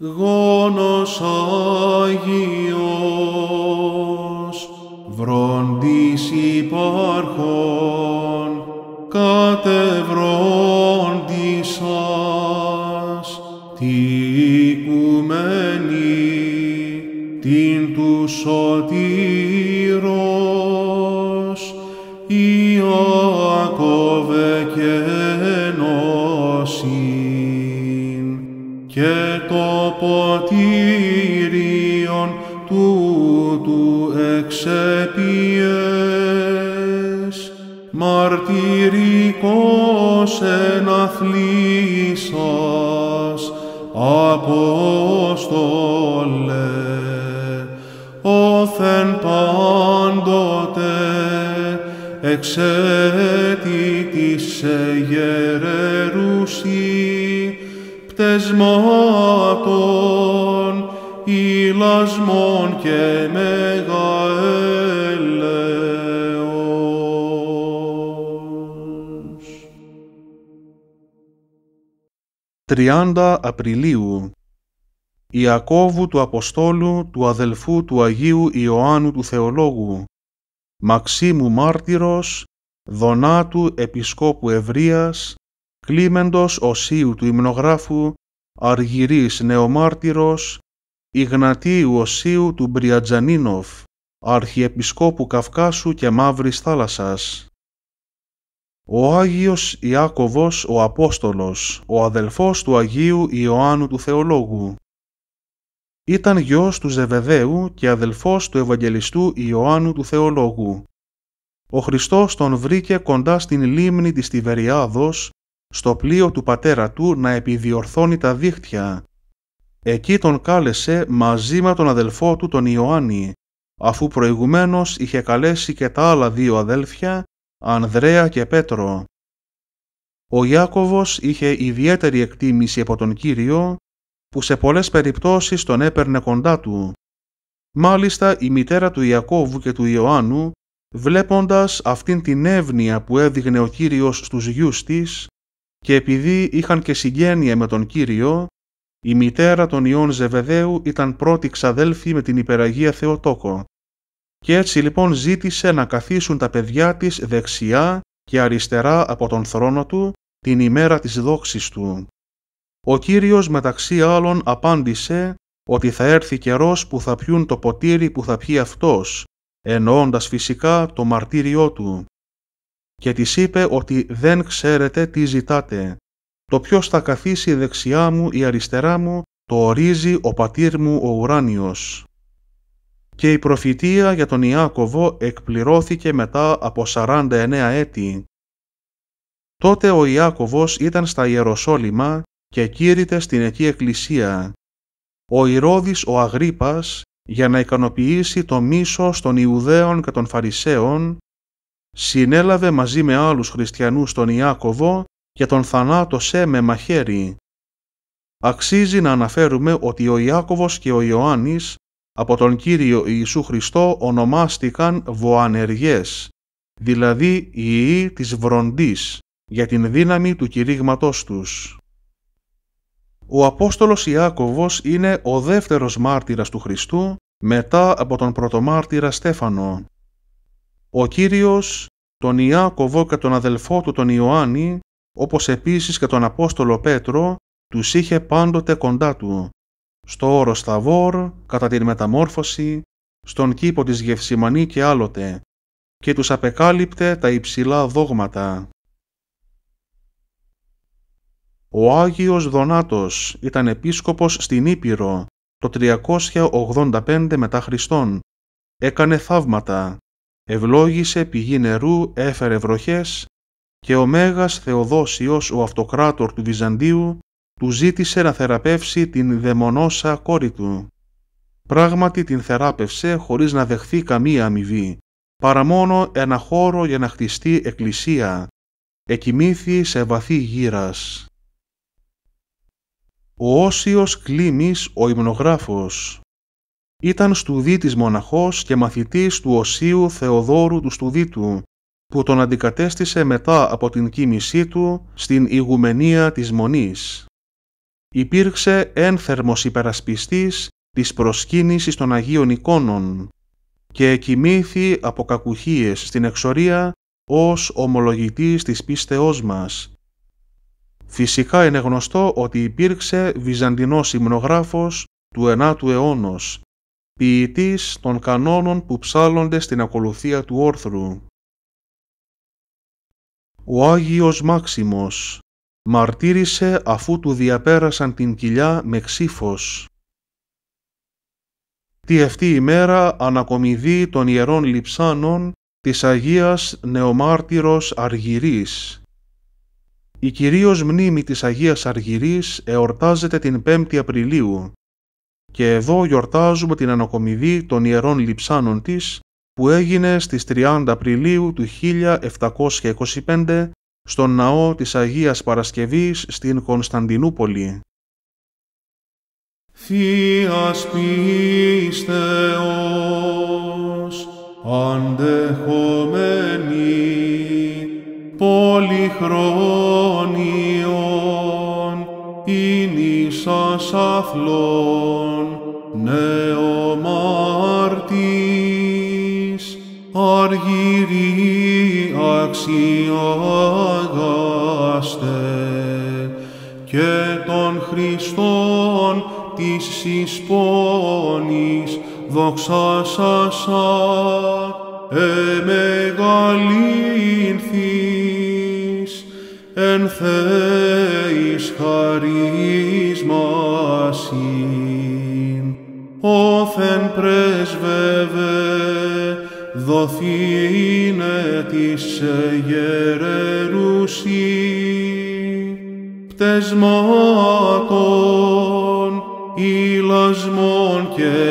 γόνος Άγιος, βροντίς υπάρχον, κατεβροντίσας, τι οικουμένη, την του σωτήρος, Ιακώβε και νόση και το ποτήριον τούτου εξεπιές, μαρτυρικός αθλήσας Απόστολε, όθεν πάντοτε εξαιτητής σε θεσμάτων, ηλασμών και μεγαέλεος. 30 Απριλίου Ιακώβου του Αποστόλου, του αδελφού του Αγίου Ιωάννου του Θεολόγου, Μαξίμου Μάρτυρος, Δονάτου Επισκόπου Ευρίας, Κλίμεντος Οσίου του Ιμνογράφου, Αργυρής Νεομάρτυρος, Ιγνατίου Οσίου του Μπριατζανίνοφ, Αρχιεπισκόπου Καυκάσου και Μαύρης Θάλασσας. Ο Άγιος Ιάκωβος ο Απόστολος, ο αδελφός του Αγίου Ιωάννου του Θεολόγου. Ήταν γιος του Ζεβεδαίου και αδελφός του Ευαγγελιστού Ιωάννου του Θεολόγου. Ο Χριστός τον βρήκε κοντά στην λίμνη της Τιβεριάδος στο πλοίο του πατέρα του να επιδιορθώνει τα δίχτυα. Εκεί τον κάλεσε μαζί με τον αδελφό του τον Ιωάννη, αφού προηγουμένως είχε καλέσει και τα άλλα δύο αδέλφια, Ανδρέα και Πέτρο. Ο Ιάκωβος είχε ιδιαίτερη εκτίμηση από τον Κύριο, που σε πολλές περιπτώσεις τον έπαιρνε κοντά του. Μάλιστα η μητέρα του Ιακώβου και του Ιωάννου, βλέποντας αυτήν την εύνοια που έδειγνε ο Κύριος στους γιους της, και επειδή είχαν και συγγένεια με τον Κύριο, η μητέρα των ιών Ζεβεδαίου ήταν πρώτη ξαδέλφη με την υπεραγία Θεοτόκο. Και έτσι λοιπόν ζήτησε να καθίσουν τα παιδιά της δεξιά και αριστερά από τον θρόνο του την ημέρα της δόξης του. Ο Κύριος μεταξύ άλλων απάντησε ότι θα έρθει καιρός που θα πιούν το ποτήρι που θα πιει αυτός, εννοώντας φυσικά το μαρτύριό του και της είπε ότι δεν ξέρετε τι ζητάτε. Το ποιος θα καθίσει δεξιά μου ή αριστερά μου το ορίζει ο πατήρ μου ο ουράνιος. Και η προφητεία για τον Ιάκωβο εκπληρώθηκε μετά από 49 έτη. Τότε ο Ιάκωβος ήταν στα Ιεροσόλυμα και κήρυτε στην εκεί εκκλησία. Ο Ηρώδης ο Αγρίπας για να ικανοποιήσει το μίσος των Ιουδαίων και των Φαρισαίων συνέλαβε μαζί με άλλους χριστιανούς τον Ιάκωβο για τον θανάτωσέ με μαχαίρι. Αξίζει να αναφέρουμε ότι ο Ιάκωβος και ο Ιωάννης από τον Κύριο Ιησού Χριστό ονομάστηκαν Βοανεργές, δηλαδή οι της Βροντής, για την δύναμη του κηρύγματός τους. Ο Απόστολος Ιάκωβος είναι ο δεύτερος μάρτυρας του Χριστού μετά από τον πρωτομάρτυρα Στέφανο. Ο Κύριος τον Ιάκωβο και τον αδελφό του τον Ιωάννη, όπως επίσης και τον Απόστολο Πέτρο, τους είχε πάντοτε κοντά του, στο όρο Σταβόρ, κατά την μεταμόρφωση, στον κήπο της Γευσιμανή και άλλοτε, και τους απεκάλυπτε τα υψηλά δόγματα. Ο Άγιος Δονάτος ήταν επίσκοπος στην Ήπειρο το 385 μετά Χριστόν. Έκανε θαύματα, ευλόγησε πηγή νερού, έφερε βροχές και ο Μέγας Θεοδόσιος, ο αυτοκράτορ του Βυζαντίου, του ζήτησε να θεραπεύσει την δαιμονόσα κόρη του. Πράγματι την θεράπευσε χωρίς να δεχθεί καμία αμοιβή, παρά μόνο ένα χώρο για να χτιστεί εκκλησία. Εκοιμήθη σε βαθύ γύρας. Ο Όσιος Κλήμης, ο υμνογράφος ήταν στουδίτης μοναχός και μαθητής του Οσίου Θεοδόρου του Στουδίτου, που τον αντικατέστησε μετά από την κίνησή του στην ηγουμενία της Μονής. Υπήρξε ένθερμος υπερασπιστής της προσκύνησης των Αγίων εικόνων και κοιμήθη από κακουχίες στην εξορία ως ομολογητής της πίστεώς μας. Φυσικά είναι γνωστό ότι υπήρξε βυζαντινός υμνογράφος του 9ου αιώνος, ποιητής των κανόνων που ψάλλονται στην ακολουθία του όρθρου. Ο Άγιος Μάξιμος μαρτύρησε αφού του διαπέρασαν την κοιλιά με ξύφος. Τι αυτή η μέρα ανακομιδεί των ιερών λιψάνων της Αγίας Νεομάρτυρος Αργυρής. Η κυρίως μνήμη της Αγίας Αργυρής εορτάζεται την 5η Απριλίου και εδώ γιορτάζουμε την ανακομιδή των ιερών λιψάνων της που έγινε στις 30 Απριλίου του 1725 στον ναό της Αγίας Παρασκευής στην Κωνσταντινούπολη. Θείας πίστεως, αντεχομένη, πολυχρόνιον, αθλών, Αργύρι αξιαγάστε και των Χριστών της εισπόνης δόξα σασά εμεγαλύνθης εν θέης χαρίσμασιν όθεν πρεσβεύε δοθήνε της γερερούσι πτεσμάκων, ηλασμών και